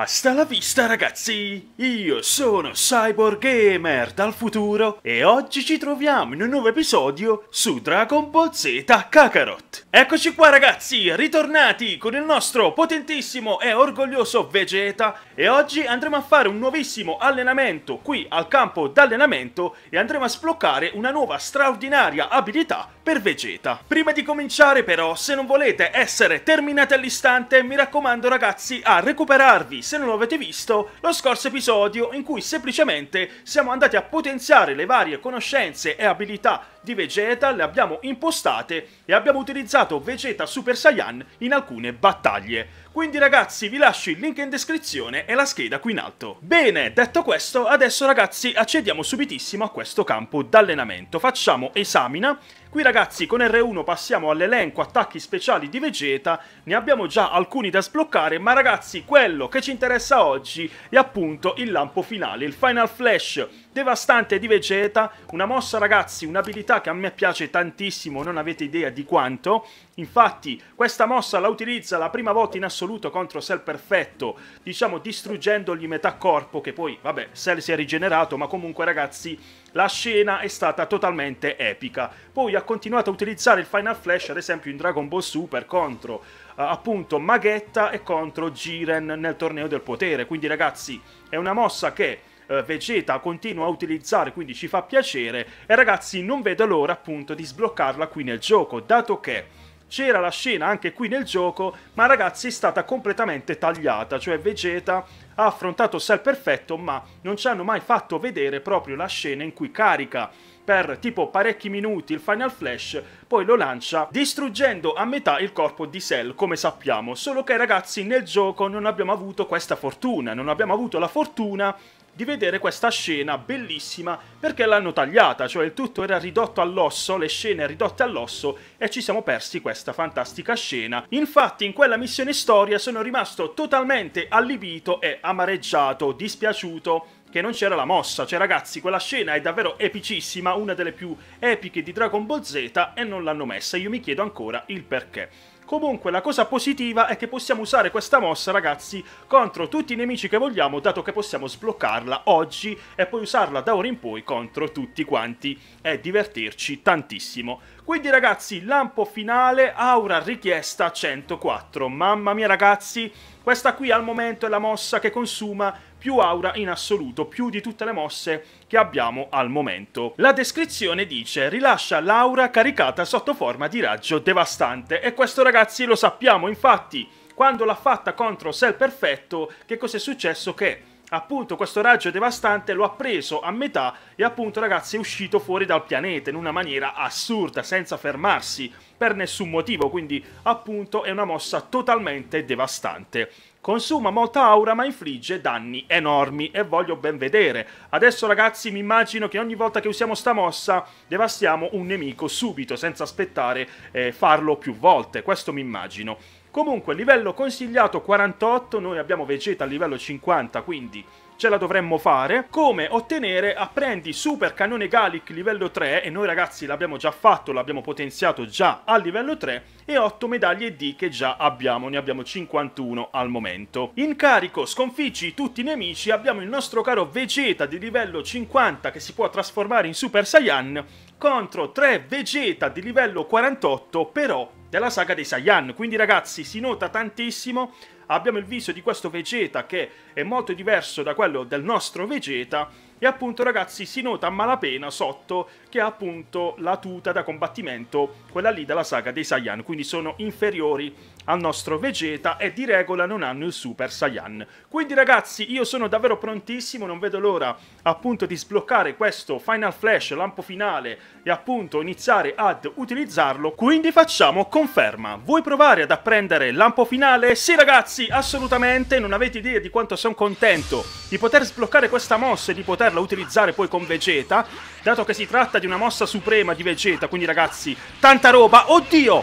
Hasta la vista ragazzi! Io sono Cyborg Gamer dal futuro e oggi ci troviamo in un nuovo episodio su Dragon Ball Z Kakarot. Eccoci qua ragazzi, ritornati con il nostro potentissimo e orgoglioso Vegeta e oggi andremo a fare un nuovissimo allenamento qui al campo d'allenamento e andremo a sbloccare una nuova straordinaria abilità per Vegeta. Prima di cominciare però, se non volete essere terminati all'istante, mi raccomando ragazzi a recuperarvi se non avete visto, lo scorso episodio in cui semplicemente siamo andati a potenziare le varie conoscenze e abilità di Vegeta, le abbiamo impostate e abbiamo utilizzato Vegeta Super Saiyan in alcune battaglie. Quindi ragazzi vi lascio il link in descrizione e la scheda qui in alto. Bene, detto questo, adesso ragazzi accediamo subitissimo a questo campo d'allenamento. Facciamo esamina, Qui ragazzi con R1 passiamo all'elenco attacchi speciali di Vegeta, ne abbiamo già alcuni da sbloccare, ma ragazzi quello che ci interessa oggi è appunto il lampo finale, il Final Flash devastante di Vegeta, una mossa ragazzi, un'abilità che a me piace tantissimo, non avete idea di quanto, infatti questa mossa la utilizza la prima volta in assoluto contro Cell Perfetto, diciamo distruggendogli metà corpo, che poi vabbè Cell si è rigenerato, ma comunque ragazzi la scena è stata totalmente epica. Poi ha continuato a utilizzare il Final Flash, ad esempio in Dragon Ball Super contro uh, appunto Maghetta e contro Jiren nel torneo del potere. Quindi ragazzi, è una mossa che uh, Vegeta continua a utilizzare, quindi ci fa piacere e ragazzi, non vedo l'ora appunto di sbloccarla qui nel gioco, dato che c'era la scena anche qui nel gioco, ma ragazzi è stata completamente tagliata, cioè Vegeta ha affrontato Cell perfetto, ma non ci hanno mai fatto vedere proprio la scena in cui carica per tipo parecchi minuti il Final Flash, poi lo lancia distruggendo a metà il corpo di Cell, come sappiamo. Solo che ragazzi nel gioco non abbiamo avuto questa fortuna, non abbiamo avuto la fortuna di vedere questa scena bellissima perché l'hanno tagliata, cioè il tutto era ridotto all'osso, le scene ridotte all'osso e ci siamo persi questa fantastica scena. Infatti in quella missione storia sono rimasto totalmente allibito e amareggiato, dispiaciuto che non c'era la mossa, cioè ragazzi quella scena è davvero epicissima, una delle più epiche di Dragon Ball Z e non l'hanno messa, io mi chiedo ancora il perché. Comunque la cosa positiva è che possiamo usare questa mossa ragazzi contro tutti i nemici che vogliamo dato che possiamo sbloccarla oggi e poi usarla da ora in poi contro tutti quanti e divertirci tantissimo. Quindi ragazzi lampo finale aura richiesta 104. Mamma mia ragazzi questa qui al momento è la mossa che consuma più aura in assoluto, più di tutte le mosse che abbiamo al momento. La descrizione dice rilascia l'aura caricata sotto forma di raggio devastante e questo ragazzi lo sappiamo infatti quando l'ha fatta contro Cell Perfetto che cos'è successo che appunto questo raggio devastante lo ha preso a metà e appunto ragazzi è uscito fuori dal pianeta in una maniera assurda senza fermarsi per nessun motivo quindi appunto è una mossa totalmente devastante Consuma molta aura ma infligge danni enormi e voglio ben vedere. Adesso ragazzi mi immagino che ogni volta che usiamo sta mossa devastiamo un nemico subito senza aspettare eh, farlo più volte, questo mi immagino. Comunque, livello consigliato 48, noi abbiamo Vegeta a livello 50, quindi ce la dovremmo fare. Come ottenere apprendi Super Cannone Galic livello 3 e noi ragazzi l'abbiamo già fatto, l'abbiamo potenziato già a livello 3 e 8 medaglie D che già abbiamo, ne abbiamo 51 al momento. In carico sconfiggi tutti i nemici, abbiamo il nostro caro Vegeta di livello 50 che si può trasformare in Super Saiyan contro 3 Vegeta di livello 48 però della saga dei Saiyan. Quindi ragazzi si nota tantissimo, abbiamo il viso di questo Vegeta che è molto diverso da quello del nostro Vegeta e appunto ragazzi si nota a malapena sotto che ha appunto la tuta da combattimento, quella lì della saga dei Saiyan, quindi sono inferiori al nostro Vegeta e di regola non hanno il Super Saiyan. Quindi ragazzi io sono davvero prontissimo, non vedo l'ora appunto di sbloccare questo Final Flash, lampo finale e appunto iniziare ad utilizzarlo, quindi facciamo così Conferma, vuoi provare ad apprendere l'ampo finale? Sì ragazzi, assolutamente, non avete idea di quanto sono contento di poter sbloccare questa mossa e di poterla utilizzare poi con Vegeta, dato che si tratta di una mossa suprema di Vegeta, quindi ragazzi, tanta roba, oddio!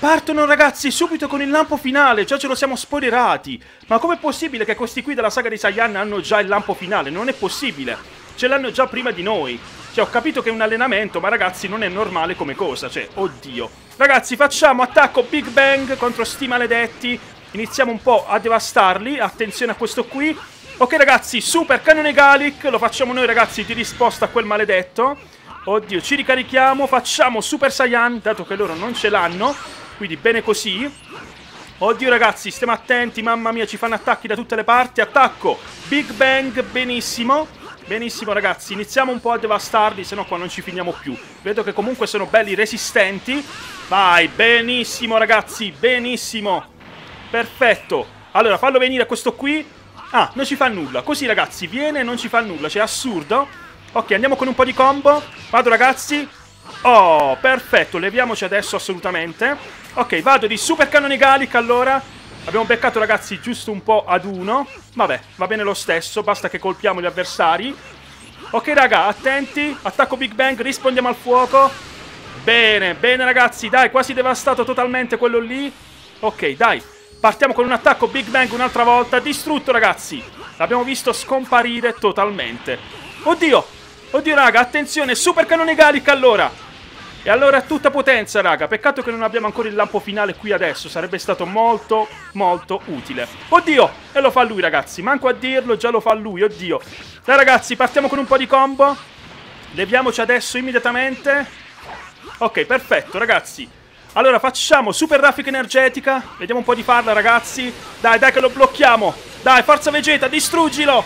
Partono ragazzi subito con il lampo finale, già ce lo siamo spoilerati! Ma com'è possibile che questi qui della saga di Saiyan hanno già il lampo finale? Non è possibile! Ce l'hanno già prima di noi! Cioè ho capito che è un allenamento, ma ragazzi non è normale come cosa, cioè, oddio! Ragazzi, facciamo attacco Big Bang contro sti maledetti. Iniziamo un po' a devastarli. Attenzione a questo qui. Ok, ragazzi, super cannone Galic. Lo facciamo noi, ragazzi, di risposta a quel maledetto. Oddio, ci ricarichiamo. Facciamo Super Saiyan, dato che loro non ce l'hanno. Quindi bene così. Oddio, ragazzi, stiamo attenti. Mamma mia, ci fanno attacchi da tutte le parti. Attacco Big Bang, benissimo. Benissimo ragazzi, iniziamo un po' a devastarli, se no qua non ci finiamo più. Vedo che comunque sono belli resistenti. Vai, benissimo ragazzi, benissimo. Perfetto. Allora, fallo venire a questo qui. Ah, non ci fa nulla. Così ragazzi, viene e non ci fa nulla. Cioè, assurdo. Ok, andiamo con un po' di combo. Vado ragazzi. Oh, perfetto. Leviamoci adesso assolutamente. Ok, vado di super cannone Gallic allora. Abbiamo beccato ragazzi giusto un po' ad uno. Vabbè, va bene lo stesso. Basta che colpiamo gli avversari. Ok raga, attenti. Attacco Big Bang, rispondiamo al fuoco. Bene, bene ragazzi, dai, quasi devastato totalmente quello lì. Ok, dai, partiamo con un attacco Big Bang un'altra volta. Distrutto ragazzi, l'abbiamo visto scomparire totalmente. Oddio, oddio raga, attenzione, super canone Gallic allora. E allora tutta potenza raga, peccato che non abbiamo ancora il lampo finale qui adesso, sarebbe stato molto, molto utile. Oddio, e lo fa lui ragazzi, manco a dirlo, già lo fa lui, oddio. Dai ragazzi, partiamo con un po' di combo. Leviamoci adesso immediatamente. Ok, perfetto, ragazzi. Allora, facciamo super raffica energetica. Vediamo un po' di farla, ragazzi. Dai, dai che lo blocchiamo. Dai, forza Vegeta, distruggilo.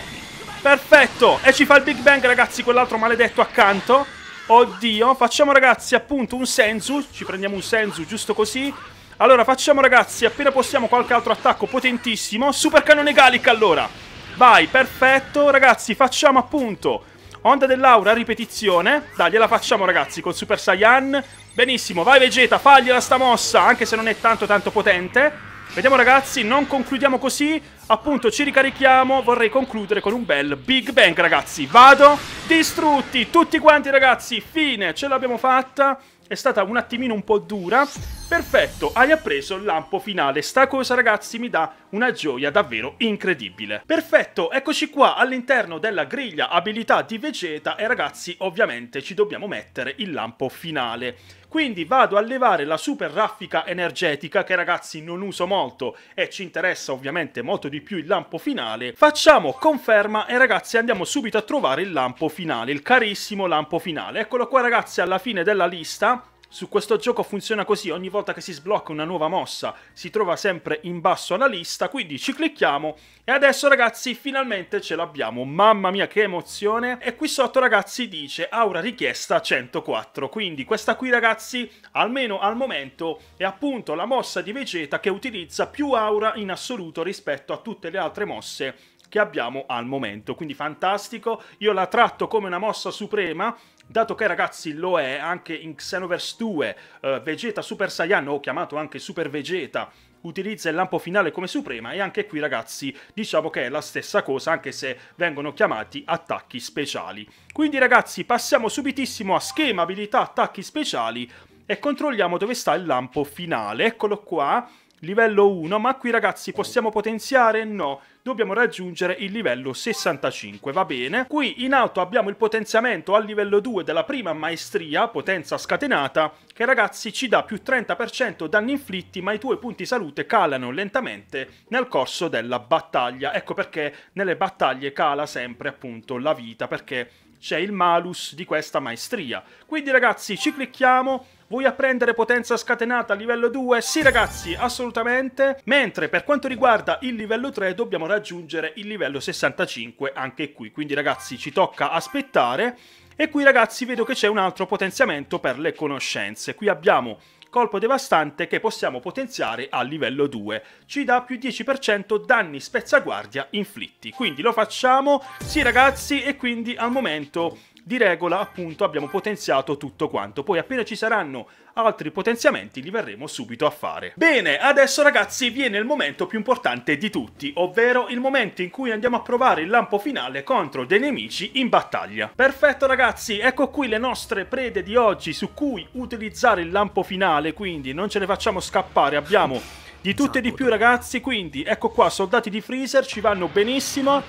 Perfetto. E ci fa il Big Bang, ragazzi, quell'altro maledetto accanto. Oddio. Facciamo, ragazzi, appunto un Senzu. Ci prendiamo un Senzu, giusto così. Allora, facciamo, ragazzi, appena possiamo qualche altro attacco potentissimo. Super cannone Galic, allora. Vai, perfetto. Ragazzi, facciamo appunto Onda dell'aura, ripetizione. Dai, gliela facciamo, ragazzi, col Super Saiyan. Benissimo, vai Vegeta, fagliela sta mossa, anche se non è tanto tanto potente. Vediamo ragazzi, non concludiamo così, appunto ci ricarichiamo, vorrei concludere con un bel Big Bang ragazzi. Vado, distrutti tutti quanti ragazzi, fine, ce l'abbiamo fatta, è stata un attimino un po' dura, Perfetto, hai appreso il lampo finale. Sta cosa, ragazzi, mi dà una gioia davvero incredibile. Perfetto, eccoci qua all'interno della griglia abilità di Vegeta e ragazzi, ovviamente ci dobbiamo mettere il lampo finale. Quindi vado a levare la super raffica energetica che ragazzi non uso molto e ci interessa ovviamente molto di più il lampo finale. Facciamo conferma e ragazzi andiamo subito a trovare il lampo finale, il carissimo lampo finale. Eccolo qua ragazzi alla fine della lista su questo gioco funziona così, ogni volta che si sblocca una nuova mossa si trova sempre in basso alla lista, quindi ci clicchiamo e adesso ragazzi finalmente ce l'abbiamo, mamma mia che emozione! E qui sotto ragazzi dice aura richiesta 104, quindi questa qui ragazzi almeno al momento è appunto la mossa di Vegeta che utilizza più aura in assoluto rispetto a tutte le altre mosse che abbiamo al momento. Quindi fantastico, io la tratto come una mossa suprema dato che ragazzi lo è anche in Xenoverse 2, uh, eh, Vegeta Super Saiyan o chiamato anche Super Vegeta utilizza il lampo finale come suprema e anche qui ragazzi diciamo che è la stessa cosa anche se vengono chiamati attacchi speciali. Quindi ragazzi passiamo subitissimo a schema abilità attacchi speciali e controlliamo dove sta il lampo finale, eccolo qua livello 1, ma qui ragazzi possiamo potenziare? No, dobbiamo raggiungere il livello 65, va bene? Qui in alto abbiamo il potenziamento al livello 2 della prima maestria, potenza scatenata, che ragazzi ci dà più 30% danni inflitti, ma i tuoi punti salute calano lentamente nel corso della battaglia. Ecco perché nelle battaglie cala sempre appunto la vita, perché c'è il malus di questa maestria. Quindi ragazzi ci clicchiamo Vuoi apprendere potenza scatenata a livello 2? Sì ragazzi, assolutamente. Mentre per quanto riguarda il livello 3 dobbiamo raggiungere il livello 65 anche qui. Quindi ragazzi ci tocca aspettare. E qui ragazzi vedo che c'è un altro potenziamento per le conoscenze. Qui abbiamo colpo devastante che possiamo potenziare a livello 2. Ci dà più 10% danni spezzaguardia inflitti. Quindi lo facciamo, sì ragazzi, e quindi al momento di regola appunto abbiamo potenziato tutto quanto, poi appena ci saranno altri potenziamenti li verremo subito a fare. Bene, adesso ragazzi viene il momento più importante di tutti, ovvero il momento in cui andiamo a provare il lampo finale contro dei nemici in battaglia. Perfetto ragazzi, ecco qui le nostre prede di oggi su cui utilizzare il lampo finale, quindi non ce ne facciamo scappare, abbiamo di tutto e di più ragazzi, quindi ecco qua, soldati di Freezer ci vanno benissimo,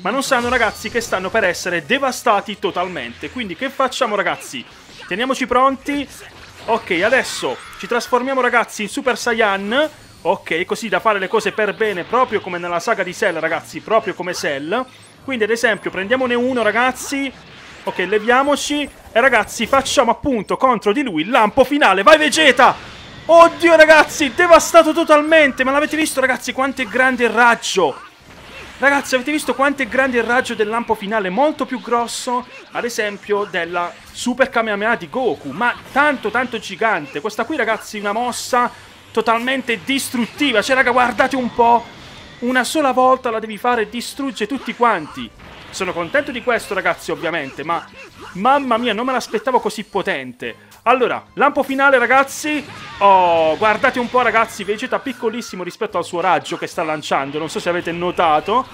ma non sanno ragazzi che stanno per essere devastati totalmente. Quindi che facciamo ragazzi? Teniamoci pronti. Ok, adesso ci trasformiamo ragazzi in Super Saiyan. Ok, così da fare le cose per bene, proprio come nella saga di Cell ragazzi, proprio come Cell. Quindi ad esempio prendiamone uno ragazzi, Ok, leviamoci. E ragazzi, facciamo appunto contro di lui il lampo finale. Vai Vegeta! Oddio ragazzi, devastato totalmente Ma l'avete visto ragazzi quanto è grande il raggio Ragazzi avete visto quanto è grande il raggio del lampo finale Molto più grosso ad esempio della Super Kamehameha di Goku Ma tanto tanto gigante Questa qui ragazzi una mossa totalmente distruttiva Cioè raga guardate un po' Una sola volta la devi fare e distrugge tutti quanti sono contento di questo ragazzi ovviamente, ma mamma mia non me l'aspettavo così potente. Allora, lampo finale ragazzi. Oh, guardate un po' ragazzi, Vegeta piccolissimo rispetto al suo raggio che sta lanciando, non so se avete notato.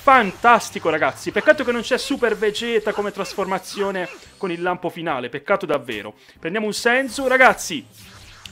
Fantastico ragazzi, peccato che non c'è Super Vegeta come trasformazione con il lampo finale, peccato davvero. Prendiamo un senso, ragazzi,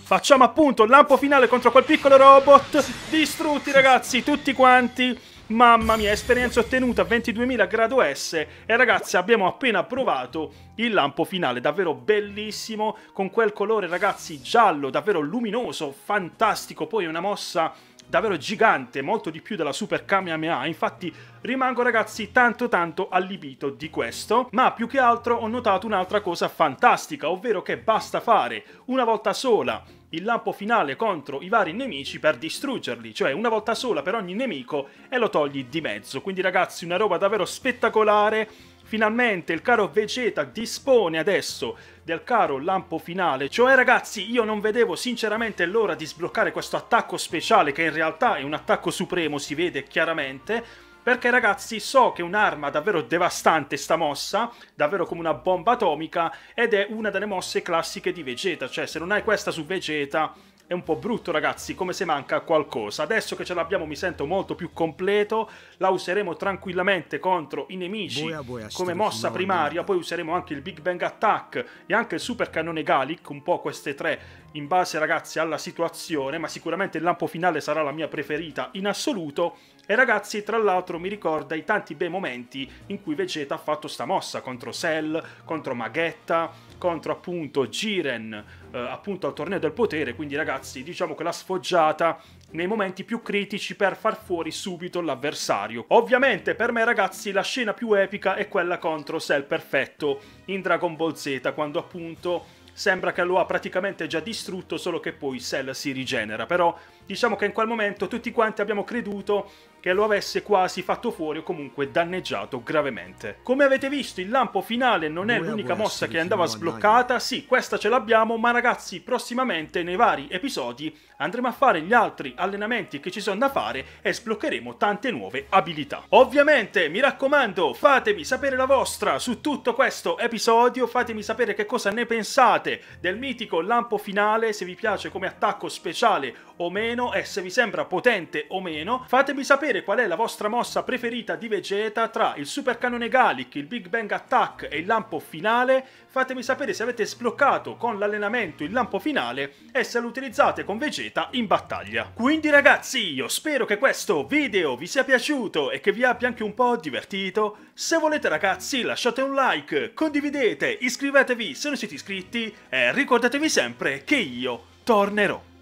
facciamo appunto il lampo finale contro quel piccolo robot, distrutti ragazzi, tutti quanti. Mamma mia, esperienza ottenuta a 22.000 grado S e ragazzi abbiamo appena provato il lampo finale, davvero bellissimo, con quel colore ragazzi giallo, davvero luminoso, fantastico, poi una mossa davvero gigante, molto di più della Super Kamehameha, infatti rimango ragazzi tanto tanto allibito di questo, ma più che altro ho notato un'altra cosa fantastica, ovvero che basta fare una volta sola il lampo finale contro i vari nemici per distruggerli, cioè una volta sola per ogni nemico e lo togli di mezzo, quindi ragazzi una roba davvero spettacolare Finalmente il caro Vegeta dispone adesso del caro lampo finale. Cioè ragazzi io non vedevo sinceramente l'ora di sbloccare questo attacco speciale che in realtà è un attacco supremo si vede chiaramente perché ragazzi so che è un'arma davvero devastante sta mossa, davvero come una bomba atomica, ed è una delle mosse classiche di Vegeta, cioè se non hai questa su Vegeta è un po' brutto ragazzi, come se manca qualcosa. Adesso che ce l'abbiamo mi sento molto più completo, la useremo tranquillamente contro i nemici come mossa primaria, poi useremo anche il Big Bang Attack e anche il Super Cannone Gallic, un po' queste tre in base ragazzi alla situazione, ma sicuramente il lampo finale sarà la mia preferita in assoluto e ragazzi, tra l'altro mi ricorda i tanti bei momenti in cui Vegeta ha fatto sta mossa contro Cell, contro Maghetta, contro appunto Jiren, eh, appunto al torneo del potere, quindi ragazzi diciamo che l'ha sfoggiata nei momenti più critici per far fuori subito l'avversario. Ovviamente per me ragazzi la scena più epica è quella contro Cell Perfetto in Dragon Ball Z, quando appunto sembra che lo ha praticamente già distrutto, solo che poi Cell si rigenera. Però diciamo che in quel momento tutti quanti abbiamo creduto che lo avesse quasi fatto fuori o comunque danneggiato gravemente. Come avete visto il lampo finale non è l'unica mossa che andava sbloccata, sì questa ce l'abbiamo ma ragazzi prossimamente nei vari episodi andremo a fare gli altri allenamenti che ci sono da fare e sbloccheremo tante nuove abilità. Ovviamente mi raccomando fatemi sapere la vostra su tutto questo episodio, fatemi sapere che cosa ne pensate del mitico lampo finale, se vi piace come attacco speciale o meno e se vi sembra potente o meno, fatemi sapere sapere qual è la vostra mossa preferita di Vegeta tra il Super Cannone Gallic, il Big Bang Attack e il lampo finale, fatemi sapere se avete sbloccato con l'allenamento il lampo finale e se lo utilizzate con Vegeta in battaglia. Quindi ragazzi, io spero che questo video vi sia piaciuto e che vi abbia anche un po' divertito. Se volete ragazzi lasciate un like, condividete, iscrivetevi se non siete iscritti e ricordatevi sempre che io tornerò.